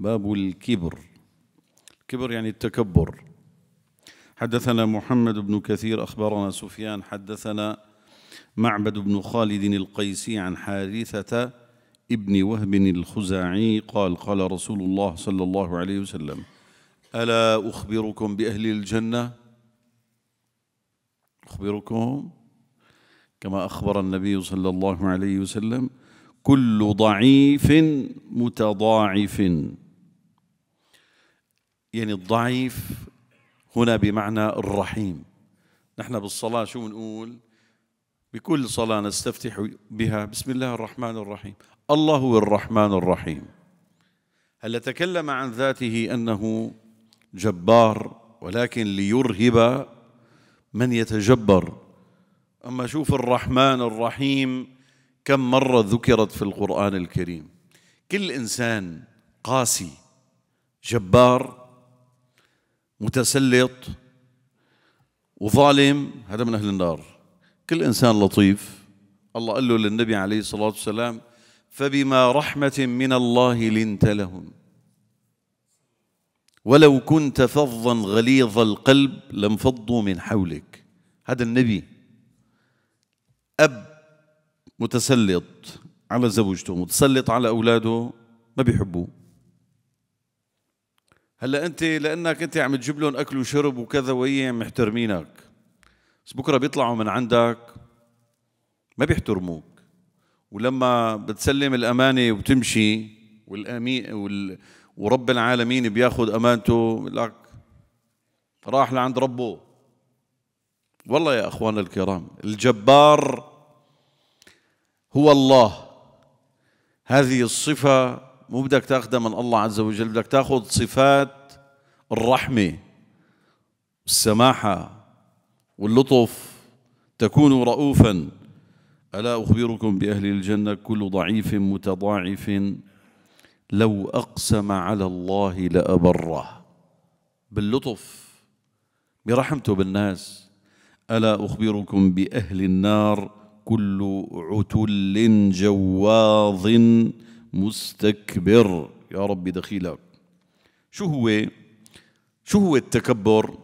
باب الكبر الكبر يعني التكبر حدثنا محمد بن كثير أخبرنا سفيان حدثنا معبد بن خالد القيسي عن حارثة ابن وهب الخزاعي قال قال رسول الله صلى الله عليه وسلم ألا أخبركم بأهل الجنة أخبركم كما أخبر النبي صلى الله عليه وسلم كل ضعيف متضاعف يعني الضعيف هنا بمعنى الرحيم نحن بالصلاة شو بنقول بكل صلاة نستفتح بها بسم الله الرحمن الرحيم الله هو الرحمن الرحيم هل تكلم عن ذاته أنه جبار ولكن ليرهب من يتجبر أما شوف الرحمن الرحيم كم مرة ذكرت في القرآن الكريم كل إنسان قاسي جبار متسلط وظالم هذا من أهل النار كل إنسان لطيف الله قال له للنبي عليه الصلاة والسلام فبما رحمة من الله لنت لهم ولو كنت فظا غليظ القلب لانفضوا من حولك هذا النبي أب متسلط على زوجته متسلط على أولاده ما بيحبوه هلا انت لانك انت عم تجيب لهم اكل وشرب وكذا وهي محترمينك بس بكره بيطلعوا من عندك ما بيحترموك ولما بتسلم الامانه وبتمشي والامين وال ورب العالمين بياخذ امانته لك راح لعند ربه والله يا اخوان الكرام الجبار هو الله هذه الصفه مو بدك تاخذها من الله عز وجل بدك تاخذ صفات الرحمة والسماحة واللطف تكون رؤوفا ألا أخبركم بأهل الجنة كل ضعيف متضاعف لو أقسم على الله لأبره باللطف برحمته بالناس ألا أخبركم بأهل النار كل عتل جواظ مستكبر يا ربي دخيلك شو هو شو هو التكبر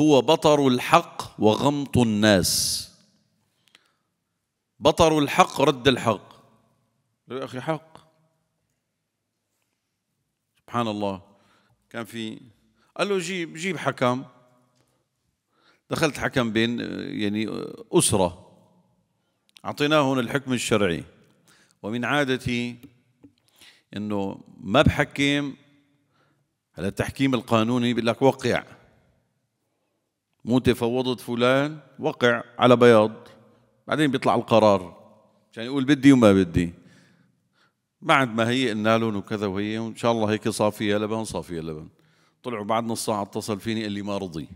هو بطر الحق وغمط الناس بطر الحق رد الحق يا أخي حق سبحان الله كان في قال له جيب جيب حكم دخلت حكم بين يعني أسرة أعطيناه الحكم الشرعي ومن عادتي انه ما بحكم هلا التحكيم القانوني بيقول لك وقع مو انت فوضت فلان وقع على بياض بعدين بيطلع القرار عشان يقول بدي وما بدي بعد ما هي قلنا لهم وكذا وهي وان شاء الله هيك صافيه لبن صافيه لبن طلعوا بعد نص ساعه اتصل فيني قال لي ما رضي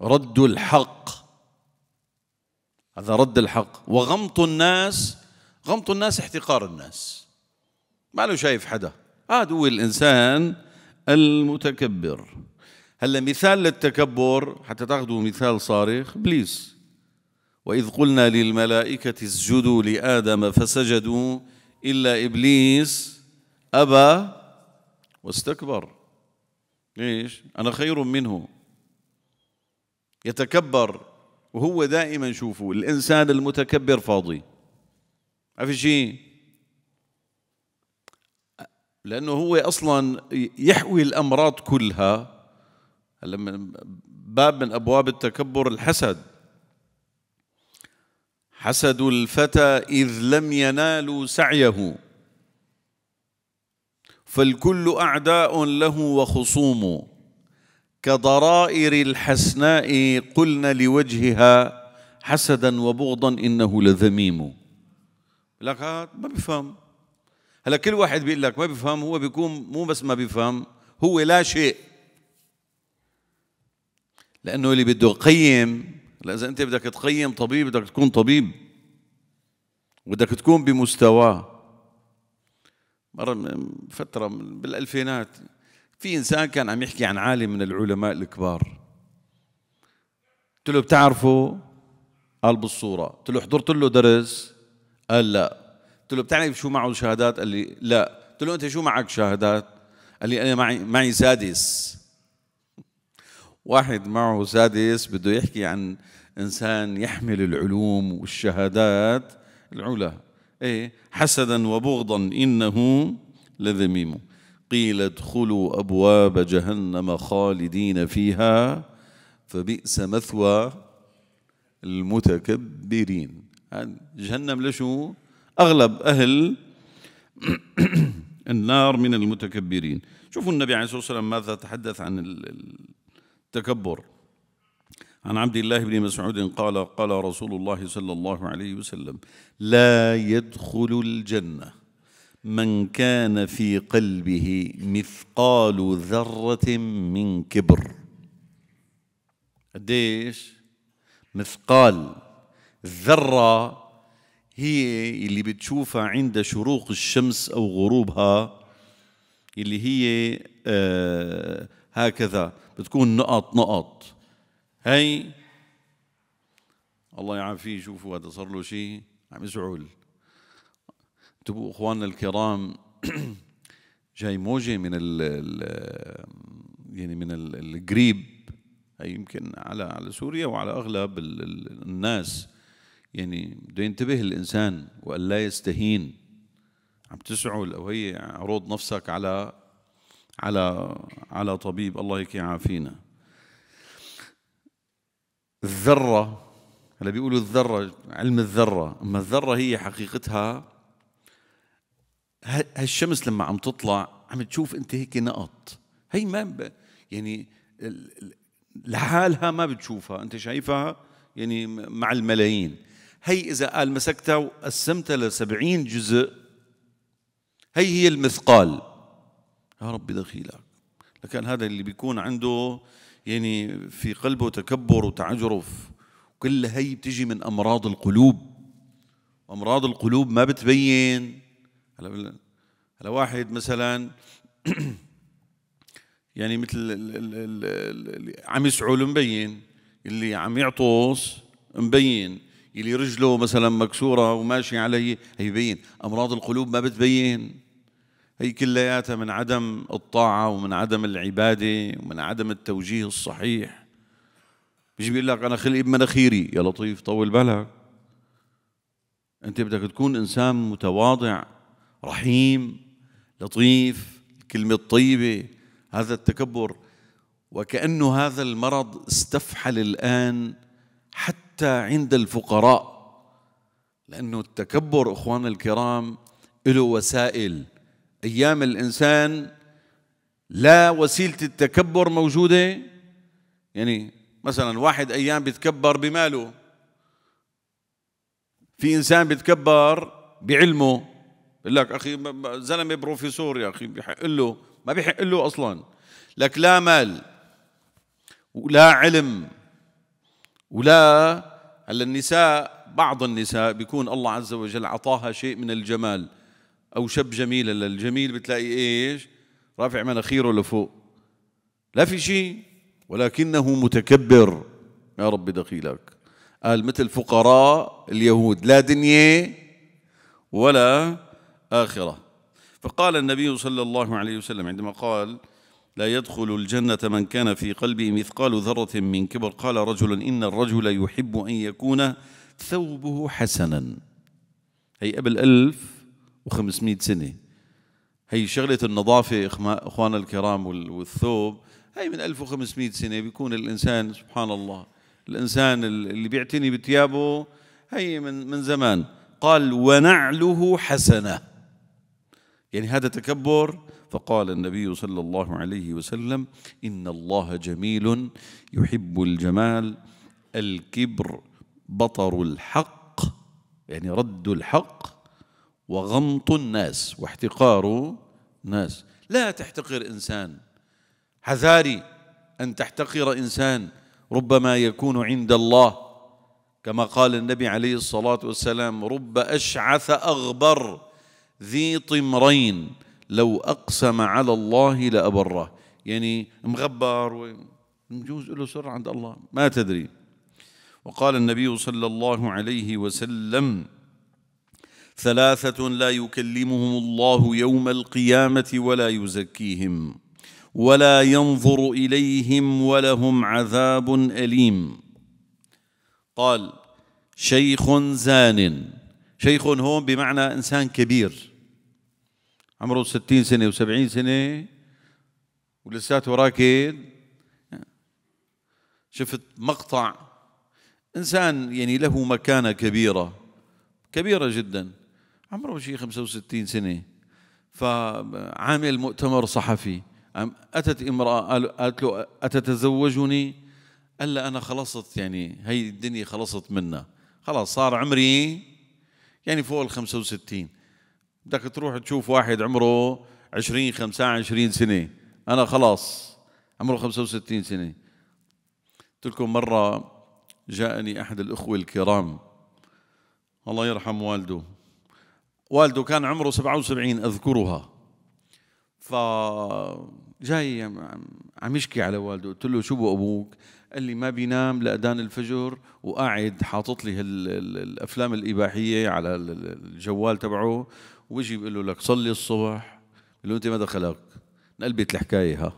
رد الحق هذا رد الحق وغمط الناس غمط الناس احتقار الناس ما له شايف حدا هذا هو الإنسان المتكبر هلا مثال للتكبر حتى تاخذوا مثال صارخ ابليس واذ قلنا للملائكه اسجدوا لادم فسجدوا الا ابليس ابى واستكبر ليش انا خير منه يتكبر وهو دائما شوفوا الانسان المتكبر فاضي عرفت شيء لانه هو اصلا يحوي الامراض كلها هلا باب من ابواب التكبر الحسد حسد الفتى اذ لم ينالوا سعيه فالكل اعداء له وخصوم كضرائر الحسناء قلنا لوجهها حسدا وبغضا انه لذميم لك هذا ما بيفهم هلا كل واحد بيقول لك ما بيفهم هو بيكون مو بس ما بيفهم هو لا شيء لانه اللي بده يقيم اذا انت بدك تقيم طبيب بدك تكون طبيب بدك تكون بمستواه مرة فترة بالألفينات في إنسان كان عم يحكي عن عالم من العلماء الكبار قلت له بتعرفه قال بالصورة قلت له حضرت له درس قال لا قلت له بتعرف شو معه شهادات قال لي لا قلت له انت شو معك شهادات قال لي انا معي معي سادس واحد معه سادس بده يحكي عن انسان يحمل العلوم والشهادات العلا ايه حسدا وبغضا انه لذميم قيل ادخلوا ابواب جهنم خالدين فيها فبئس مثوى المتكبرين جهنم لشو أغلب أهل النار من المتكبرين شوفوا النبي عليه الصلاة والسلام ماذا تحدث عن التكبر عن عبد الله بن مسعود قال قال رسول الله صلى الله عليه وسلم لا يدخل الجنة من كان في قلبه مثقال ذرة من كبر قديش مثقال الذرة هي اللي بتشوفها عند شروق الشمس أو غروبها اللي هي آه، هكذا بتكون نقط نقط هي الله يعافيه شوفوا هذا صار له شيء عم يزعل انتبهوا اخواننا الكرام جاي موجه من ال يعني من القريب هي يمكن على على سوريا وعلى اغلب الناس يعني بده ينتبه الإنسان وألا يستهين عم تسعل او هي عروض نفسك على على على طبيب الله هيك يعافينا الذرة هلا بيقولوا الذرة علم الذرة أما الذرة هي حقيقتها هالشمس لما عم تطلع عم تشوف أنت هيك نقط هي ما ب... يعني لحالها ما بتشوفها أنت شايفها يعني مع الملايين هي إذا قال مسكتها وقسمتها لسبعين جزء هي هي المثقال يا رب دخيلك لكن هذا اللي بيكون عنده يعني في قلبه تكبر وتعجرف كل هي بتجي من أمراض القلوب أمراض القلوب ما بتبين هلا هلا واحد مثلا يعني مثل اللي عم يسعل مبين اللي عم يعطس مبين اللي رجله مثلا مكسوره وماشي عليه هيبين امراض القلوب ما بتبين هي كلياتها من عدم الطاعه ومن عدم العباده ومن عدم التوجيه الصحيح مش بيقول لك انا خلقي بمناخيري يا لطيف طول بالك انت بدك تكون انسان متواضع رحيم لطيف الكلمه الطيبه هذا التكبر وكأنه هذا المرض استفحل الآن حتى عند الفقراء لأنه التكبر إخوان الكرام له وسائل أيام الإنسان لا وسيلة التكبر موجودة يعني مثلا واحد أيام بيتكبر بماله في إنسان بيتكبر بعلمه بقول لك أخي زلمة بروفيسور يا أخي بحق له ما بحق له أصلا لك لا مال ولا علم ولا هلا النساء بعض النساء بيكون الله عز وجل عطاها شيء من الجمال او شب جميل الجميل بتلاقي ايش رافع مناخيره لفوق لا في شيء ولكنه متكبر يا رب دخيلك قال مثل فقراء اليهود لا دنيا ولا آخرة فقال النبي صلى الله عليه وسلم عندما قال لا يدخل الجنة من كان في قلبه مثقال ذرة من كبر قال رجل إن الرجل يحب أن يكون ثوبه حسنا هي قبل ألف وخمسمائة سنة هي شغلة النظافة إخواننا الكرام والثوب هي من 1500 سنة بيكون الإنسان سبحان الله الإنسان اللي بيعتني بثيابه هي من من زمان قال ونعله حسنة يعني هذا تكبر فقال النبي صلى الله عليه وسلم إن الله جميل يحب الجمال الكبر بطر الحق يعني رد الحق وغمط الناس واحتقار الناس لا تحتقر إنسان حذاري أن تحتقر إنسان ربما يكون عند الله كما قال النبي عليه الصلاة والسلام رب أشعث أغبر ذي طمرين لو أقسم على الله لأبره يعني مغبر ومجوز له سر عند الله ما تدري وقال النبي صلى الله عليه وسلم ثلاثة لا يكلمهم الله يوم القيامة ولا يزكيهم ولا ينظر إليهم ولهم عذاب أليم قال شيخ زان شيخ هون بمعنى إنسان كبير عمره 60 سنه و70 سنه ولساته راكد شفت مقطع انسان يعني له مكانه كبيره كبيره جدا عمره شيء 65 سنه فعامل مؤتمر صحفي اتت امراه قالت له اتتزوجني قال لها انا خلصت يعني هي الدنيا خلصت منا خلاص صار عمري يعني فوق ال 65 بدك تروح تشوف واحد عمره 20 25 سنه انا خلاص عمره 65 سنه قلت لكم مره جاءني احد الاخوه الكرام الله يرحم والده والده كان عمره 77 اذكرها ف جاي عم يشكي على والده قلت له شو ابوك قال لي ما بينام لأدان الفجر وقاعد حاطط لي الافلام الاباحيه على الجوال تبعه ويجي بيقول له لك صلي الصبح بيقول له انت ما دخلك انقلبت الحكايه ها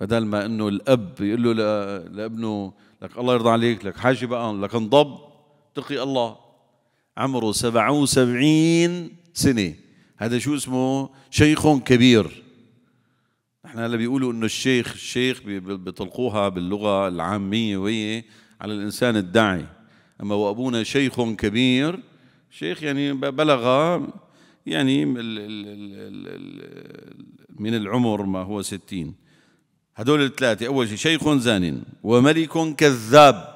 بدل ما انه الاب يقول له لابنه لك الله يرضى عليك لك حاجه بقى لك انضب تقي الله عمره 77 سنه هذا شو اسمه شيخ كبير نحن هلا بيقولوا انه الشيخ الشيخ بيطلقوها باللغه العاميه وهي على الانسان الداعي اما وابونا شيخ كبير شيخ يعني بلغ يعني من العمر ما هو ستين هدول الثلاثة أول شيء شيخ زان وملك كذاب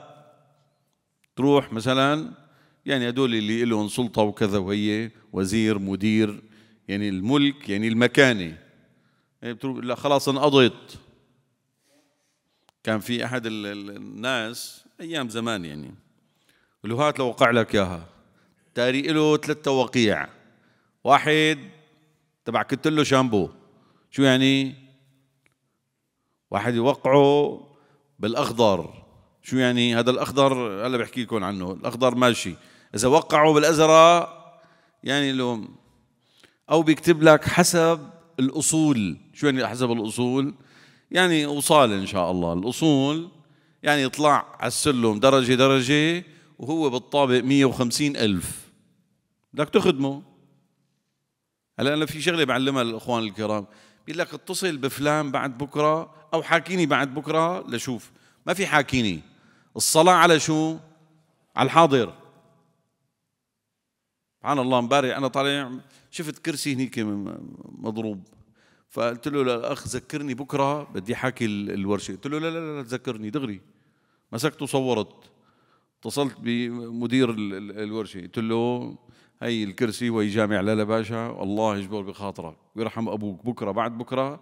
تروح مثلا يعني هدول اللي لهم سلطة وكذا وهي وزير مدير يعني الملك يعني المكانة يعني لا خلاص انقضت كان في أحد الناس أيام زمان يعني له هات لو وقع لك إياها تاري له ثلاثة وقيع واحد تبع كنت له شامبو شو يعني واحد يوقعه بالاخضر شو يعني هذا الاخضر هلا بحكي لكم عنه الاخضر ماشي اذا وقعه بالازرق يعني لو او بيكتب لك حسب الاصول شو يعني حسب الاصول يعني وصال ان شاء الله الاصول يعني يطلع على السلم درجه درجه وهو بالطابق 150 ألف بدك تخدمه هلا انا في شغله بعلمها للاخوان الكرام بيقول لك اتصل بفلان بعد بكره او حاكيني بعد بكره لشوف ما في حاكيني الصلاه على شو على الحاضر سبحان الله مبارح انا طالع شفت كرسي هنيك مضروب فقلت له للاخ ذكرني بكره بدي حاكي الورشه قلت له لا لا لا تذكرني دغري مسكته صورت اتصلت بمدير الورشه قلت له هي الكرسي وهي جامع لالا باشا الله يجبر بخاطرك ويرحم ابوك بكره بعد بكره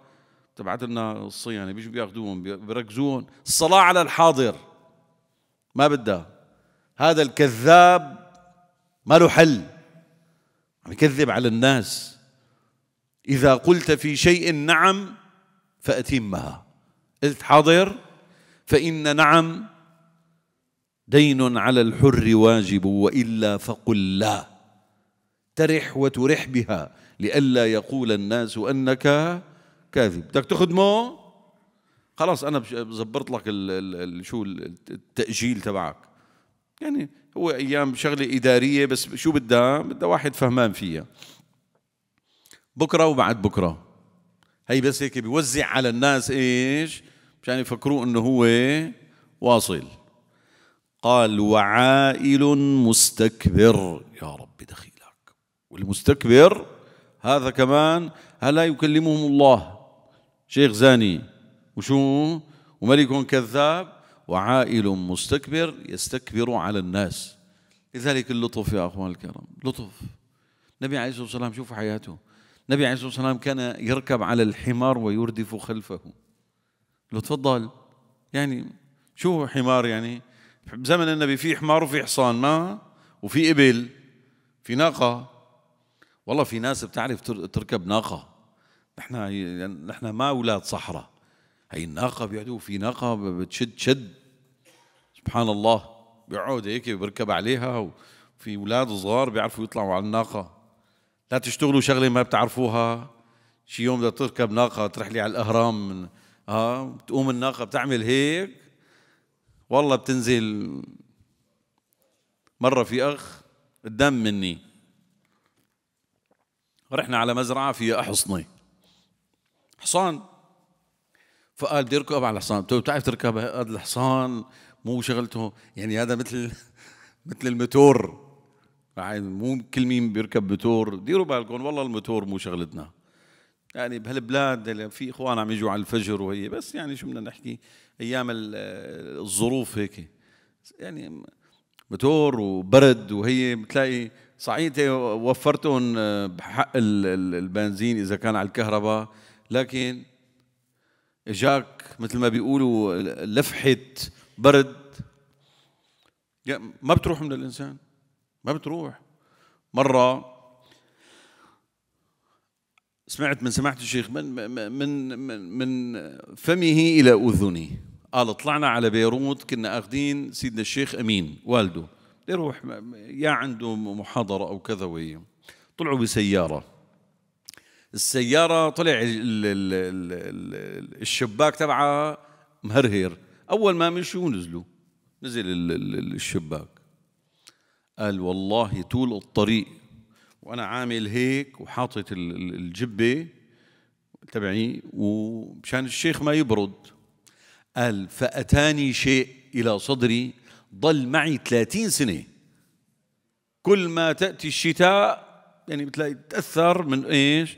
تبعت لنا الصيانه بيجوا يعني بياخذوهم بيركزوهم الصلاه على الحاضر ما بدها هذا الكذاب ما له حل عم يكذب على الناس اذا قلت في شيء نعم فاتمها قلت حاضر فان نعم دين على الحر واجب والا فقل لا ترح وترح بها لئلا يقول الناس انك كاذب بدك تخدمه خلاص انا زبرت لك شو التاجيل تبعك يعني هو ايام شغله اداريه بس شو بدها بدها واحد فهمان فيها بكره وبعد بكره هي بس هيك بيوزع على الناس ايش مشان يفكروا انه هو واصل قال وعائل مستكبر يا رب دخيلك والمستكبر هذا كمان هلا يكلمهم الله شيخ زاني وشو وملك كذاب وعائل مستكبر يستكبر على الناس لذلك اللطف يا أخوان الكرام لطف النبي عليه الصلاة والسلام شوفوا حياته النبي عليه الصلاة والسلام كان يركب على الحمار ويردف خلفه لو تفضل يعني شو حمار يعني بزمن النبي في حمار وفي حصان ما وفي إبل في ناقة والله في ناس بتعرف تركب ناقة نحن نحن ما أولاد صحراء هي الناقة بيعدوا في ناقة بتشد شد سبحان الله بيقعد هيك بركب عليها وفي أولاد صغار بيعرفوا يطلعوا على الناقة لا تشتغلوا شغلة ما بتعرفوها شي يوم بدك تركب ناقة ترحلي على الأهرام من ها بتقوم الناقة بتعمل هيك والله بتنزل مرة في أخ الدم مني رحنا على مزرعة فيها حصنة حصان فقال بدي اركب على الحصان قلت له بتعرف تركب هذا الحصان مو شغلته يعني هذا مثل مثل الموتور يعني مو كل مين بيركب موتور ديروا بالكم والله الموتور مو شغلتنا يعني بهالبلاد اللي في اخوان عم يجوا على الفجر وهي بس يعني شو بدنا نحكي ايام الظروف هيك يعني متور وبرد وهي بتلاقي صحيح وفرتهم بحق البنزين اذا كان على الكهرباء لكن اجاك مثل ما بيقولوا لفحه برد يعني ما بتروح من الانسان ما بتروح مره سمعت من سماحة الشيخ من من من من فمه إلى أذنه قال طلعنا على بيروت كنا أخذين سيدنا الشيخ أمين والده يروح يا عنده محاضرة أو كذا وهي طلعوا بسيارة السيارة طلع الشباك تبعها مهرهر أول ما مشوا نزلوا نزل الشباك قال والله طول الطريق وانا عامل هيك وحاطط الجبه تبعي ومشان الشيخ ما يبرد قال فاتاني شيء الى صدري ضل معي 30 سنه كل ما تاتي الشتاء يعني بتلاقي تاثر من ايش؟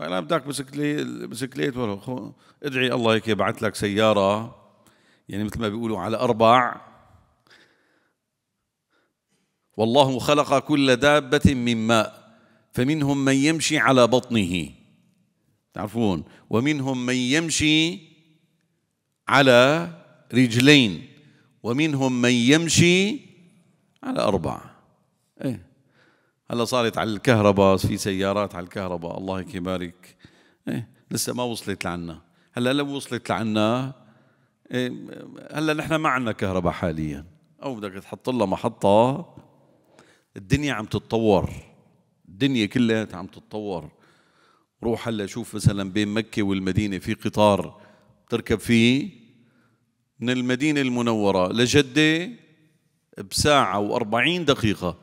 انا بدك بسكليت بسكليت ادعي الله هيك يبعث لك سياره يعني مثل ما بيقولوا على اربع والله خلق كل دابه من ماء فمنهم من يمشي على بطنه تعرفون ومنهم من يمشي على رجلين ومنهم من يمشي على أربع إيه هلا صارت على الكهرباء في سيارات على الكهرباء الله يبارك إيه لسه ما وصلت لعنا هلا لو وصلت لعنا إيه هلا نحن ما عندنا كهرباء حاليا او بدك تحط لها محطه الدنيا عم تتطور الدنيا كلها عم تتطور روح هلا شوف مثلا بين مكة والمدينة في قطار تركب فيه من المدينة المنورة لجدة بساعة وأربعين دقيقة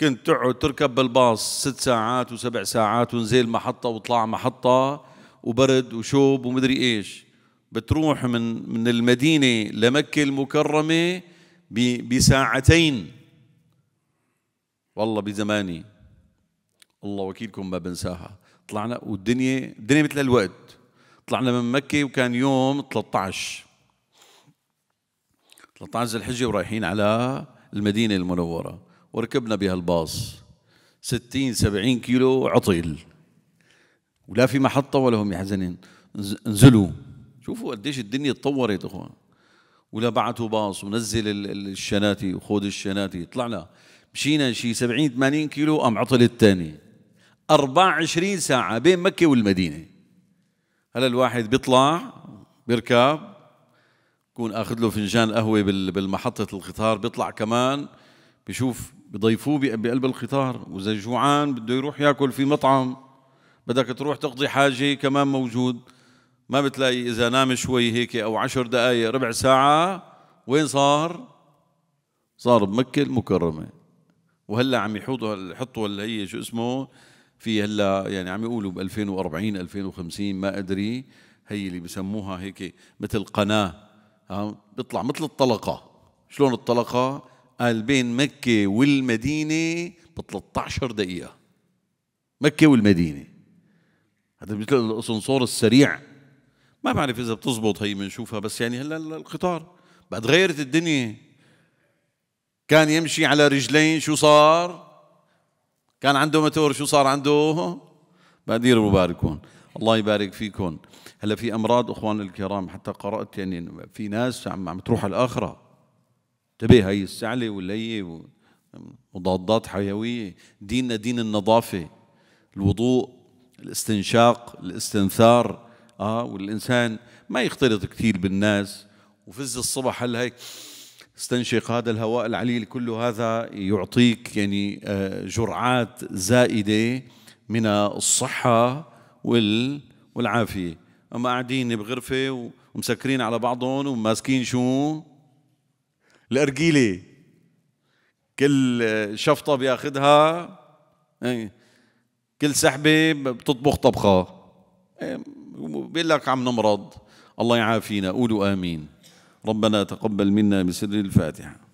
كنت تقعد تركب بالباص ست ساعات وسبع ساعات ونزل محطة وطلع محطة وبرد وشوب ومدري إيش بتروح من من المدينة لمكة المكرمة بساعتين والله بزماني الله وكيلكم ما بنساها طلعنا والدنيا الدنيا مثل الوقت طلعنا من مكة وكان يوم 13 13 ذي الحجة ورايحين على المدينة المنورة وركبنا بهالباص 60 70 كيلو عطل ولا في محطة ولا هم يحزنين انزلوا شوفوا قديش الدنيا تطورت اخوان ولا بعتوا باص ونزل الشناتي وخذ الشناتي طلعنا مشينا شي 70 80 كيلو قام عطل الثاني 24 ساعة بين مكة والمدينة هلا الواحد بيطلع بيركب بكون اخذ له فنجان قهوة بالمحطة القطار بيطلع كمان بشوف بضيفوه بقلب القطار وإذا جوعان بده يروح ياكل في مطعم بدك تروح تقضي حاجة كمان موجود ما بتلاقي إذا نام شوي هيك أو عشر دقايق ربع ساعة وين صار؟ صار بمكة المكرمة وهلا عم يحطوا يحطوا اللي هي شو اسمه في هلا يعني عم يقولوا ب 2040 2050 ما ادري هي اللي بسموها هيك مثل قناه ها بيطلع مثل الطلقه شلون الطلقه قال بين مكه والمدينه ب 13 دقيقه مكه والمدينه هذا مثل الاسانسور السريع ما بعرف اذا بتزبط هي بنشوفها بس يعني هلا القطار بعد غيرت الدنيا كان يمشي على رجلين شو صار كان عنده متور شو صار عنده مقادير مباركون الله يبارك فيكم هلا في امراض اخواننا الكرام حتى قرات يعني في ناس عم عم تروح على الاخره انتبه هي السعله واللي مضادات حيويه ديننا دين النظافه الوضوء الاستنشاق الاستنثار اه والانسان ما يختلط كثير بالناس وفز الصبح هل هيك استنشق هذا الهواء العليل كل هذا يعطيك يعني آه، جرعات زائده من الصحه والعافيه اما قاعدين بغرفه ومسكرين على بعضهم وماسكين شو الارجيله كل شفطه بياخذها إيه، كل سحبه بتطبخ طبخه إيه، بيقول لك عم نمرض الله يعافينا قولوا امين ربنا تقبل منا بسر الفاتحه